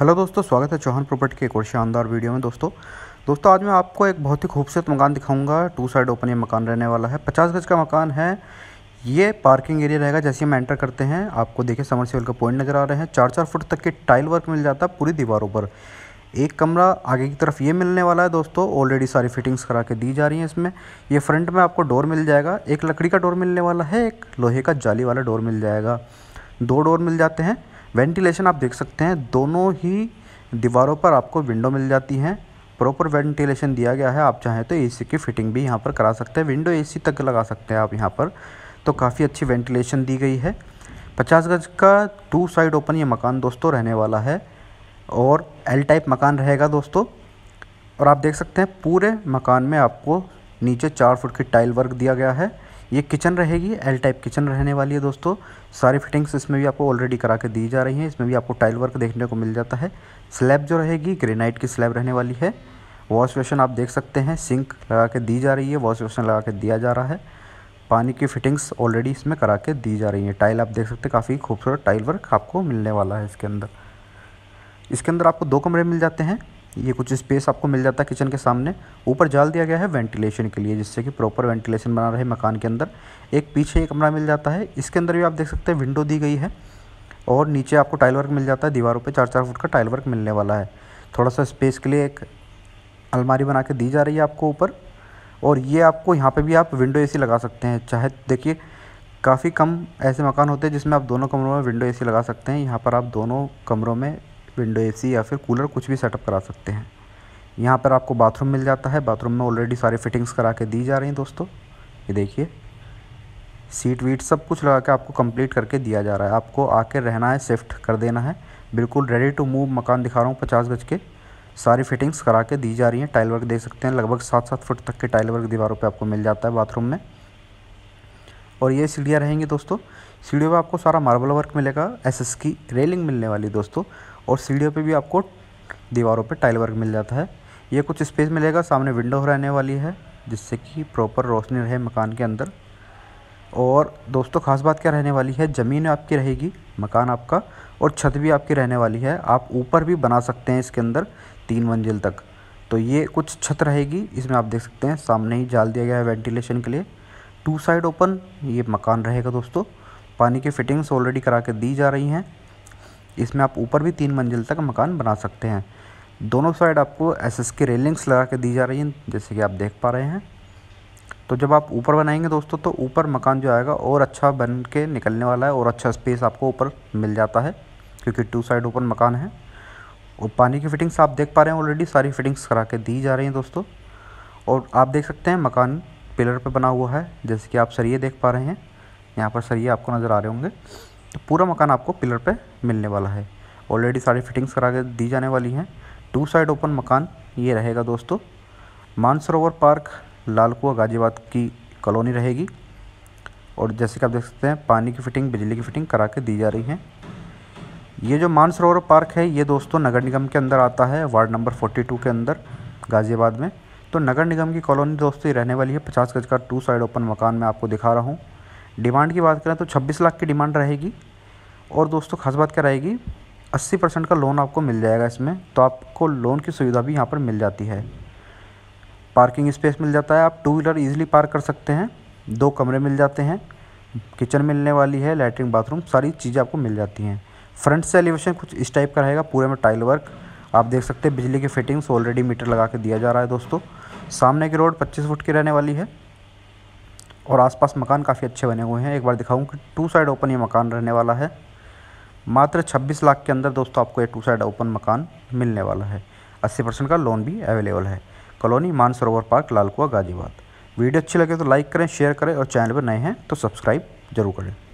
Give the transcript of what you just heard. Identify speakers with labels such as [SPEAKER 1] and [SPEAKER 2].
[SPEAKER 1] hello दोस्तों स्वागत है चौहान प्रॉपर्टी के एक और शानदार वीडियो में दोस्तों दोस्तों आज मैं आपको एक बहुत ही खूबसूरत मकान दिखाऊंगा टू साइड ओपन ये मकान रहने वाला है पचास गज का मकान है ये पार्किंग एरिया रहेगा जैसे हम एंटर करते हैं आपको देखिए सेवल का पॉइंट नज़र आ रहे हैं चार चार फुट तक के टाइल वर्क मिल जाता है पूरी दीवारों पर एक कमरा आगे की तरफ ये मिलने वाला है दोस्तों ऑलरेडी सारी फिटिंग्स करा के दी जा रही हैं इसमें ये फ्रंट में आपको डोर मिल जाएगा एक लकड़ी का डोर मिलने वाला है एक लोहे का जाली वाला डोर मिल जाएगा दो डोर मिल जाते हैं वेंटिलेशन आप देख सकते हैं दोनों ही दीवारों पर आपको विंडो मिल जाती हैं प्रॉपर वेंटिलेशन दिया गया है आप चाहें तो एसी की फिटिंग भी यहाँ पर करा सकते हैं विंडो एसी तक लगा सकते हैं आप यहाँ पर तो काफ़ी अच्छी वेंटिलेशन दी गई है पचास गज का टू साइड ओपन ये मकान दोस्तों रहने वाला है और एल टाइप मकान रहेगा दोस्तों और आप देख सकते हैं पूरे मकान में आपको नीचे चार फुट की टाइल वर्क दिया गया है ये किचन रहेगी एल टाइप किचन रहने वाली है दोस्तों सारी फिटिंग्स इसमें भी आपको ऑलरेडी करा के दी जा रही हैं इसमें भी आपको टाइल वर्क देखने को मिल जाता है स्लैब जो रहेगी ग्रेनाइट की स्लैब रहने वाली है वॉश बेसन आप देख सकते हैं सिंक लगा के दी जा रही है वॉश बेसन लगा के दिया जा रहा है पानी की फिटिंग्स ऑलरेडी इसमें करा के दी जा रही है टाइल आप देख सकते हैं काफ़ी खूबसूरत टाइल वर्क आपको मिलने वाला है इसके अंदर इसके अंदर आपको दो कमरे मिल जाते हैं ये कुछ स्पेस आपको मिल जाता है किचन के सामने ऊपर जाल दिया गया है वेंटिलेशन के लिए जिससे कि प्रॉपर वेंटिलेशन बना रहे मकान के अंदर एक पीछे एक कमरा मिल जाता है इसके अंदर भी आप देख सकते हैं विंडो दी गई है और नीचे आपको टाइल वर्क मिल जाता है दीवारों पर चार चार फुट का टाइल वर्क मिलने वाला है थोड़ा सा स्पेस के लिए एक अलमारी बना के दी जा रही है आपको ऊपर और ये आपको यहाँ पर भी आप विंडो ए लगा सकते हैं चाहे देखिए काफ़ी कम ऐसे मकान होते हैं जिसमें आप दोनों कमरों में विंडो ए लगा सकते हैं यहाँ पर आप दोनों कमरों में विंडो ए या फिर कूलर कुछ भी सेटअप करा सकते हैं यहाँ पर आपको बाथरूम मिल जाता है बाथरूम में ऑलरेडी सारी फिटिंग्स करा के दी जा रही हैं दोस्तों ये देखिए सीट वीट सब कुछ लगा के आपको कंप्लीट करके दिया जा रहा है आपको आके रहना है शिफ्ट कर देना है बिल्कुल रेडी टू मूव मकान दिखा रहा हूँ पचास गज के सारी फिटिंग्स करा के दी जा रही हैं टाइल वर्क देख सकते हैं लगभग सात सात फुट तक के टाइल वर्क दीवारों पे आपको मिल जाता है बाथरूम में और ये सीढ़ियाँ रहेंगी दोस्तों सीढ़ियों पर आपको सारा मार्बल वर्क मिलेगा एस की रेलिंग मिलने वाली दोस्तों और सीढ़ियों पे भी आपको दीवारों पे टाइल वर्क मिल जाता है ये कुछ स्पेस मिलेगा सामने विंडो रहने वाली है जिससे कि प्रॉपर रोशनी रहे मकान के अंदर और दोस्तों खास बात क्या रहने वाली है ज़मीन आपकी रहेगी मकान आपका और छत भी आपकी रहने वाली है आप ऊपर भी बना सकते हैं इसके अंदर तीन मंजिल तक तो ये कुछ छत रहेगी इसमें आप देख सकते हैं सामने ही जाल दिया गया है वेंटिलेशन के लिए टू साइड ओपन ये मकान रहेगा दोस्तों पानी की फ़िटिंग्स ऑलरेडी करा के दी जा रही हैं इसमें आप ऊपर भी तीन मंजिल तक मकान बना सकते हैं दोनों साइड आपको एस एस के रेलिंग्स लगा के दी जा रही हैं जैसे कि आप देख पा रहे हैं तो जब आप ऊपर बनाएंगे दोस्तों तो ऊपर मकान जो आएगा और अच्छा बन के निकलने वाला है और अच्छा स्पेस आपको ऊपर मिल जाता है क्योंकि टू साइड ऊपर मकान है और पानी की फिटिंग्स आप देख पा रहे हैं ऑलरेडी सारी फिटिंग्स करा के दी जा रही हैं दोस्तों और आप देख सकते हैं मकान पिलर पर बना हुआ है जैसे कि आप सरिये देख पा रहे हैं यहाँ पर सरिये आपको नज़र आ रहे होंगे तो पूरा मकान आपको पिलर पे मिलने वाला है ऑलरेडी सारी फिटिंग्स करा के दी जाने वाली हैं टू साइड ओपन मकान ये रहेगा दोस्तों मानसरोवर पार्क लालकुआ गाजियाबाद की कॉलोनी रहेगी और जैसे कि आप देख सकते हैं पानी की फ़िटिंग बिजली की फ़िटिंग करा के दी जा रही है ये जो मानसरोवर पार्क है ये दोस्तों नगर निगम के अंदर आता है वार्ड नंबर 42 के अंदर गाज़ियाबाद में तो नगर निगम की कॉलोनी दोस्तों ये रहने वाली है पचास गज का टू साइड ओपन मकान मैं आपको दिखा रहा हूँ डिमांड की बात करें तो 26 लाख की डिमांड रहेगी और दोस्तों खास बात क्या रहेगी 80 परसेंट का लोन आपको मिल जाएगा इसमें तो आपको लोन की सुविधा भी यहाँ पर मिल जाती है पार्किंग स्पेस मिल जाता है आप टू व्हीलर ईजिली पार्क कर सकते हैं दो कमरे मिल जाते हैं किचन मिलने वाली है लेटरिन बाथरूम सारी चीज़ें आपको मिल जाती हैं फ्रंट से एलिवेशन कुछ इस टाइप का रहेगा पूरे में टाइल वर्क आप देख सकते हैं बिजली की फिटिंग्स ऑलरेडी मीटर लगा के दिया जा रहा है दोस्तों सामने की रोड 25 फुट की रहने वाली है और आसपास मकान काफ़ी अच्छे बने हुए हैं एक बार दिखाऊं कि टू साइड ओपन ये मकान रहने वाला है मात्र 26 लाख के अंदर दोस्तों आपको ये टू साइड ओपन मकान मिलने वाला है 80 परसेंट का लोन भी अवेलेबल है colony Mansarovar park Lalkuan Ghaziabad video अच्छी लगे तो लाइक करें शेयर करें और चैनल पर नए हैं तो सब्सक्राइब जरूर करें